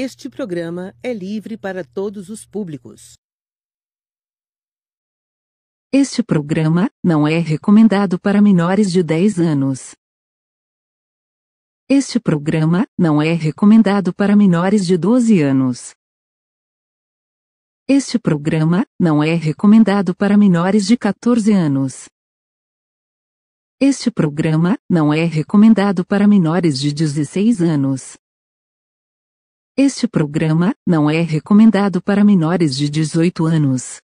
Este programa é livre para todos os públicos. Este programa não é recomendado para menores de 10 anos. Este programa não é recomendado para menores de 12 anos. Este programa não é recomendado para menores de 14 anos. Este programa não é recomendado para menores de 16 anos. Este programa não é recomendado para menores de 18 anos.